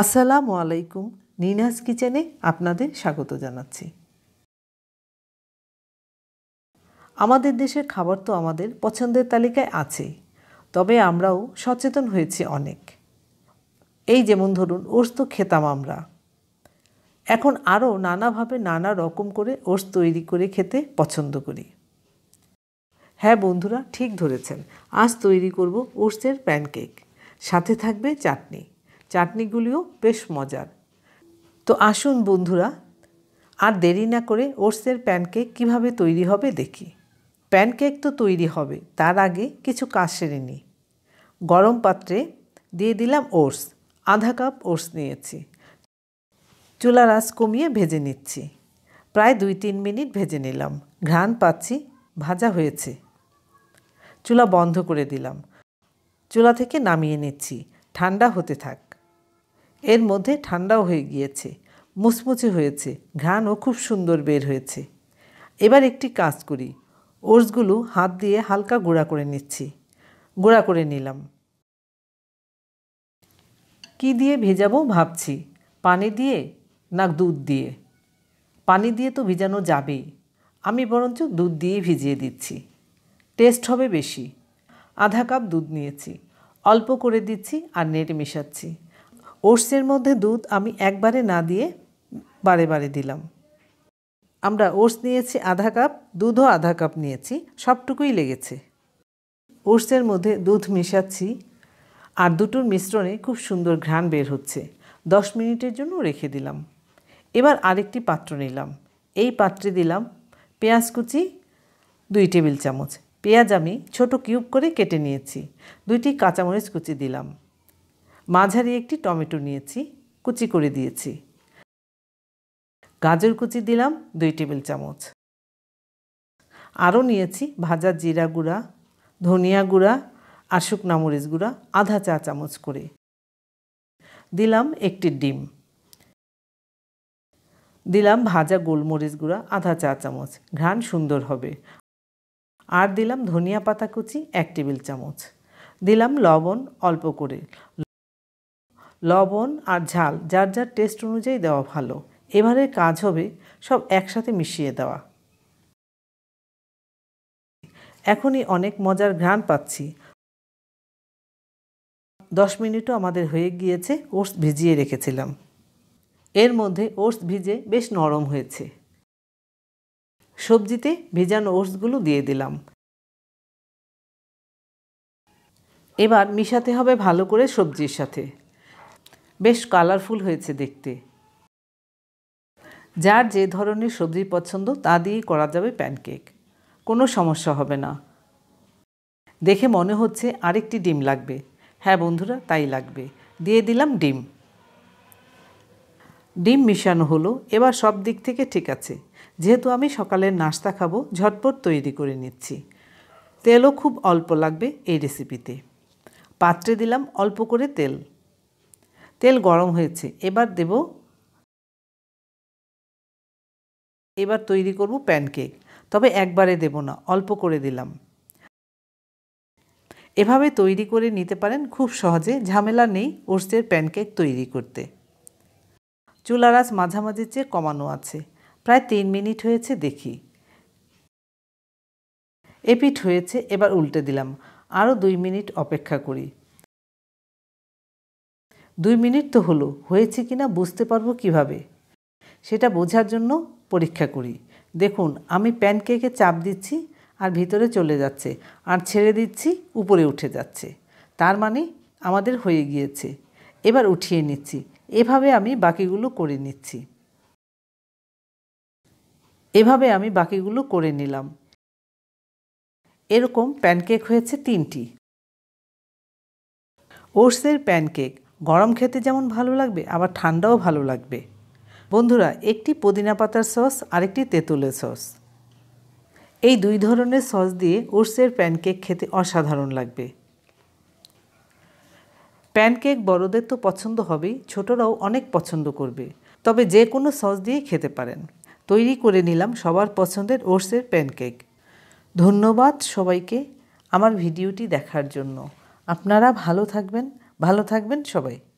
আসসালামু আলাইকুম নিনাস কিচেনে আপনাদের স্বাগত জানাচ্ছি আমাদের দেশের খাবার তো আমাদের পছন্দের তালিকায় আছে তবে আমরাও সচেতন হয়েছি অনেক এই যেমন ধরুন ওর্স তো খেতাম আমরা এখন আরও নানাভাবে নানা রকম করে ওর্স তৈরি করে খেতে পছন্দ করি হ্যাঁ বন্ধুরা ঠিক ধরেছেন আজ তৈরি করব ওর্সের প্যানকেক সাথে থাকবে চাটনি চাটনিগুলিও বেশ মজার তো আসুন বন্ধুরা আর দেরি না করে ওটসের প্যানকেক কিভাবে তৈরি হবে দেখি প্যানকেক তো তৈরি হবে তার আগে কিছু কাজ সেরে নিই গরম পাত্রে দিয়ে দিলাম ওটস আধা কাপ ওটস নিয়েছি চুলার রাস কমিয়ে ভেজে নিচ্ছি প্রায় দুই তিন মিনিট ভেজে নিলাম ঘ্রাণ পাচ্ছি ভাজা হয়েছে চুলা বন্ধ করে দিলাম চুলা থেকে নামিয়ে নিচ্ছি ঠান্ডা হতে থাক এর মধ্যে ঠান্ডাও হয়ে গিয়েছে মুচমুচে হয়েছে ঘ্রাণও খুব সুন্দর বের হয়েছে এবার একটি কাজ করি ওটসগুলো হাত দিয়ে হালকা গুঁড়া করে নিচ্ছি গুঁড়া করে নিলাম কি দিয়ে ভেজাবো ভাবছি পানি দিয়ে না দুধ দিয়ে পানি দিয়ে তো ভিজানো যাবেই আমি বরঞ্চ দুধ দিয়ে ভিজিয়ে দিচ্ছি টেস্ট হবে বেশি আধা কাপ দুধ নিয়েছি অল্প করে দিচ্ছি আর নেট মেশাচ্ছি ওটসের মধ্যে দুধ আমি একবারে না দিয়ে বারে বারে দিলাম আমরা ওটস নিয়েছি আধা কাপ দুধও আধা কাপ নিয়েছি সবটুকুই লেগেছে ওটসের মধ্যে দুধ মেশাচ্ছি আর দুটোর মিশ্রণে খুব সুন্দর ঘ্রাণ বের হচ্ছে দশ মিনিটের জন্য রেখে দিলাম এবার আরেকটি পাত্র নিলাম এই পাত্রে দিলাম পেঁয়াজ কুচি দুই টেবিল চামচ পেঁয়াজ আমি ছোটো কিউব করে কেটে নিয়েছি দুইটি কাঁচামরিচ কুচি দিলাম মাঝারি একটি টমেটো নিয়েছি কুচি করে দিয়েছি গাজর কুচি দিলাম দুই টেবিল চামচ আরও নিয়েছি ভাজা জিরা গুঁড়া ধনিয়া গুঁড়া আর শুকনা মরিচ গুঁড়া আধা চা চামচ করে দিলাম একটি ডিম দিলাম ভাজা গোলমরিচ গুঁড়া আধা চা চামচ ঘ্রাণ সুন্দর হবে আর দিলাম ধনিয়া পাতা কুচি এক টেবিল চামচ দিলাম লবণ অল্প করে লবণ আর ঝাল যার যার টেস্ট অনুযায়ী দেওয়া ভালো এবারের কাজ হবে সব একসাথে মিশিয়ে দেওয়া এখনই অনেক মজার ঘ্রাণ পাচ্ছি দশ মিনিটও আমাদের হয়ে গিয়েছে ওটস ভিজিয়ে রেখেছিলাম এর মধ্যে ওটস ভিজে বেশ নরম হয়েছে সবজিতে ভেজানো ওটসগুলো দিয়ে দিলাম এবার মিশাতে হবে ভালো করে সবজির সাথে বেশ কালারফুল হয়েছে দেখতে যার যে ধরনের সবজি পছন্দ তা দিয়েই করা যাবে প্যানকেক কোনো সমস্যা হবে না দেখে মনে হচ্ছে আরেকটি ডিম লাগবে হ্যাঁ বন্ধুরা তাই লাগবে দিয়ে দিলাম ডিম ডিম মিশানো হলো এবার সব দিক থেকে ঠিক আছে যেহেতু আমি সকালের নাস্তা খাবো ঝটপট তৈরি করে নিচ্ছি তেলও খুব অল্প লাগবে এই রেসিপিতে পাত্রে দিলাম অল্প করে তেল তেল গরম হয়েছে এবার দেব এবার তৈরি করব প্যানকেক তবে একবারে দেব না অল্প করে দিলাম এভাবে তৈরি করে নিতে পারেন খুব সহজে ঝামেলা নেই ওর্সের প্যানকেক তৈরি করতে চুলারাজ মাঝামাঝির মাঝামাঝি চেয়ে কমানো আছে প্রায় তিন মিনিট হয়েছে দেখি এপিঠ হয়েছে এবার উল্টে দিলাম আরও দুই মিনিট অপেক্ষা করি দুই মিনিট তো হলো হয়েছে কি না বুঝতে পারবো কিভাবে সেটা বোঝার জন্য পরীক্ষা করি দেখুন আমি প্যানকেকে চাপ দিচ্ছি আর ভিতরে চলে যাচ্ছে আর ছেড়ে দিচ্ছি উপরে উঠে যাচ্ছে তার মানে আমাদের হয়ে গিয়েছে এবার উঠিয়ে নিচ্ছি এভাবে আমি বাকিগুলো করে নিচ্ছি এভাবে আমি বাকিগুলো করে নিলাম এরকম প্যানকেক হয়েছে তিনটি ওটসের প্যানকেক গরম খেতে যেমন ভালো লাগবে আবার ঠান্ডাও ভালো লাগবে বন্ধুরা একটি পুদিনা পাতার সস আরেকটি তেঁতুলের সস এই দুই ধরনের সস দিয়ে উর্সের প্যানকেক খেতে অসাধারণ লাগবে প্যানকেক বড়দের তো পছন্দ হবেই ছোটরাও অনেক পছন্দ করবে তবে যে কোনো সস দিয়ে খেতে পারেন তৈরি করে নিলাম সবার পছন্দের ওর্সের প্যানকেক ধন্যবাদ সবাইকে আমার ভিডিওটি দেখার জন্য আপনারা ভালো থাকবেন ভালো থাকবেন সবাই